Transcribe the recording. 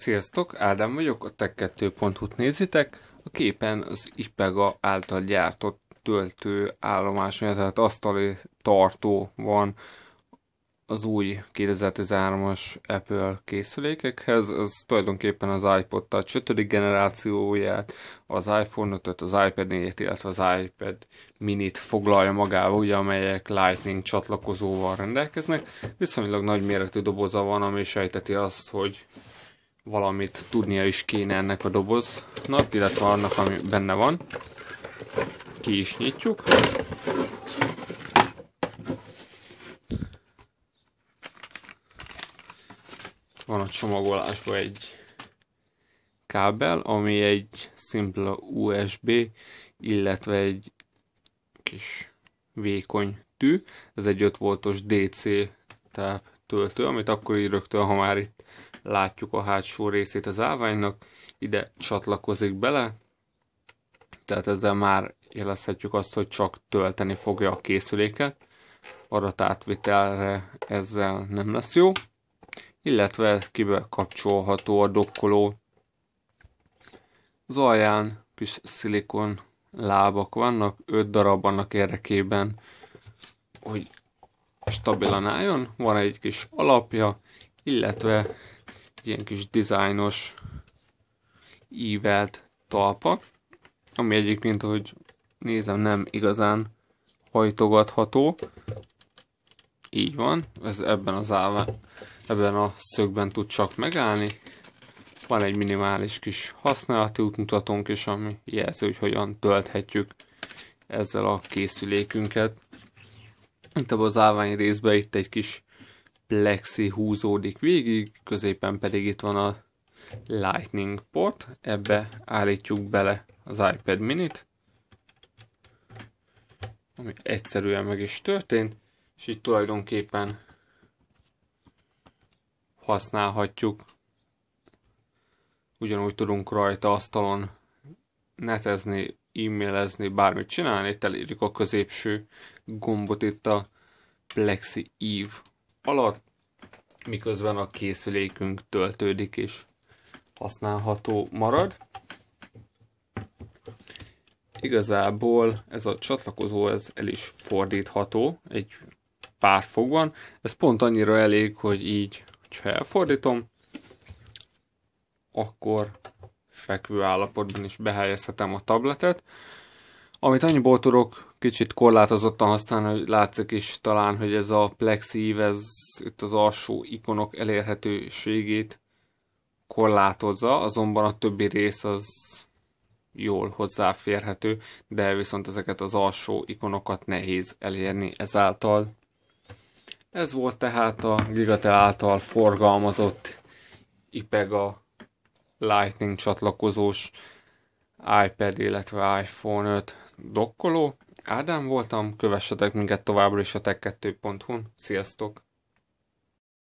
Sziasztok, Ádám vagyok, a tech2.hu-t nézitek. A képen az IPEGA által gyártott töltő állomás, tehát asztali tartó van az új 2013-as Apple készülékekhez. Ez tulajdonképpen az iPod Touch 5. generációját, az iPhone 5 az iPad 4 illetve az iPad Mini-t foglalja magába, ugye, amelyek Lightning csatlakozóval rendelkeznek. Viszonylag nagy méretű doboza van, ami sejteti azt, hogy valamit tudnia is kéne ennek a doboznak, illetve annak, ami benne van. Ki is nyitjuk. Van a csomagolásban egy kábel, ami egy szimpla USB, illetve egy kis vékony tű. Ez egy 5 voltos DC táp töltő, amit akkor így rögtön, ha már itt látjuk a hátsó részét az állványnak, ide csatlakozik bele, tehát ezzel már élezhetjük azt, hogy csak tölteni fogja a készüléket, aratátvitelre ezzel nem lesz jó, illetve kiből kapcsolható a dokkoló. Az alján kis szilikon lábak vannak, 5 darab annak érdekében, hogy stabilan álljon, van egy kis alapja, illetve ilyen kis dizájnos ívelt talpa, ami egyébként, hogy nézem, nem igazán hajtogatható. Így van, ez ebben az állva, ebben a szögben tud csak megállni. Van egy minimális kis használati útmutatónk is, ami jelzi, hogy hogyan tölthetjük ezzel a készülékünket. Itt az állvány részben itt egy kis plexi húzódik végig, középen pedig itt van a Lightning port, ebbe állítjuk bele az iPad minit, ami egyszerűen meg is történt, és itt tulajdonképpen használhatjuk, ugyanúgy tudunk rajta asztalon netezni, e-mailezni, bármit csinálni, itt elérjük a középső gombot itt a Plexi Eve alatt, miközben a készülékünk töltődik és használható marad. Igazából ez a csatlakozó ez el is fordítható egy pár fogban. Ez pont annyira elég, hogy így, ha elfordítom, akkor fekvő állapotban is behelyezhetem a tabletet. Amit annyiból tudok kicsit korlátozottan használni, hogy látszik is talán, hogy ez a plexív, ez itt az alsó ikonok elérhetőségét korlátozza, azonban a többi rész az jól hozzáférhető, de viszont ezeket az alsó ikonokat nehéz elérni ezáltal. Ez volt tehát a Gigatel által forgalmazott IPEGA Lightning csatlakozós iPad, illetve iPhone 5 dokkoló. Ádám voltam, kövessetek minket továbbra is a tech2.hu-n. Sziasztok!